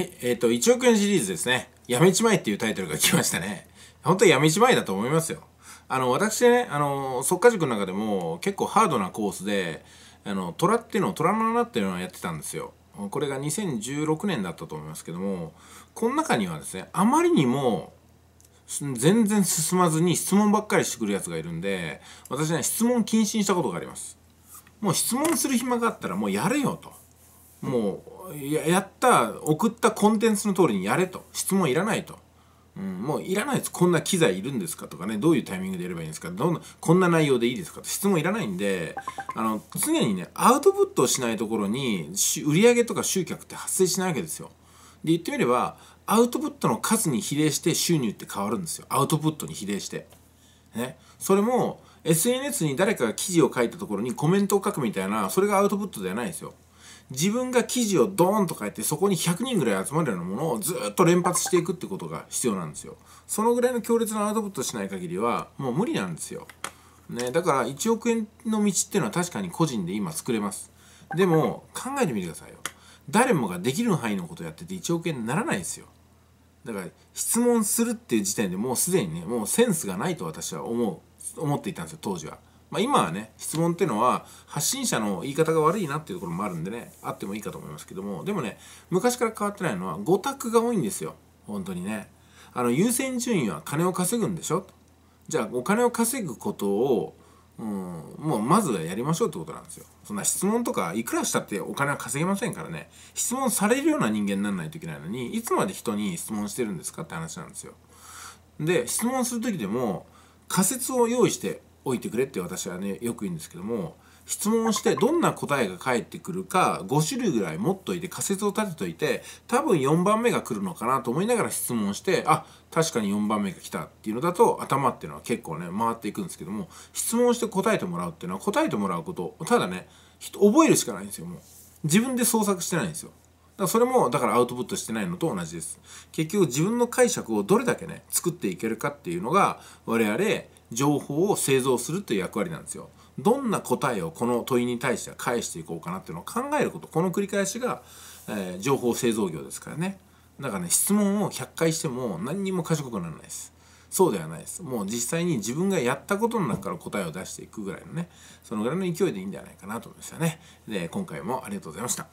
はい、えっ、ー、と、1億円シリーズですね。やめちまえっていうタイトルが来ましたね。本当はやめちまえだと思いますよ。あの、私ね、あの、速化塾の中でも結構ハードなコースで、あの、虎っていうのを虎の穴っていうのをやってたんですよ。これが2016年だったと思いますけども、この中にはですね、あまりにも全然進まずに質問ばっかりしてくるやつがいるんで、私ね、質問禁止にしたことがあります。もう質問する暇があったらもうやれよと。もうやった送ったコンテンツの通りにやれと質問いらないと、うん、もういらないですこんな機材いるんですかとかねどういうタイミングでやればいいんですかどんなこんな内容でいいですかと質問いらないんであの常にねアウトプットをしないところに売上とか集客って発生しないわけですよ。で言ってみればアウトプットの数に比例して収入って変わるんですよアウトプットに比例して。ね、それも SNS に誰かが記事を書いたところにコメントを書くみたいなそれがアウトプットではないですよ。自分が記事をドーンと書いてそこに100人ぐらい集まるようなものをずっと連発していくってことが必要なんですよそのぐらいの強烈なアウトプットしない限りはもう無理なんですよ、ね、だから1億円の道っていうのは確かに個人で今作れますでも考えてみてくださいよ誰もができる範囲のことをやってて1億円にならないですよだから質問するっていう時点でもうすでにねもうセンスがないと私は思う思っていたんですよ当時はまあ、今はね質問っていうのは発信者の言い方が悪いなっていうところもあるんでねあってもいいかと思いますけどもでもね昔から変わってないのは5択が多いんですよ本当にねあの優先順位は金を稼ぐんでしょじゃあお金を稼ぐことをうん、もうまずはやりましょうってことなんですよ。そんな質問とかいくらしたってお金は稼げませんからね質問されるような人間にならないといけないのにいつまで人に質問してるんですかって話なんですよ。で質問する時でも仮説を用意して置いてくれって私はねよく言うんですけども質問してどんな答えが返ってくるか5種類ぐらい持っといて仮説を立てといて多分4番目が来るのかなと思いながら質問してあ確かに4番目が来たっていうのだと頭っていうのは結構ね回っていくんですけども質問して答えてもらうっていうのは答えてもらうことただね覚えるしかないんですよもう自分で創作してないんですよだからそれもだからアウトプットしてないのと同じです結局自分の解釈をどれだけね作っていけるかっていうのが我々情報を製造するという役割なんですよ。どんな答えをこの問いに対しては返していこうかなっていうのを考えることこの繰り返しが、えー、情報製造業ですからねだからね質問を100回しても何にも賢くならないですそうではないですもう実際に自分がやったことの中から答えを出していくぐらいのねそのぐらいの勢いでいいんじゃないかなと思いましたねで今回もありがとうございました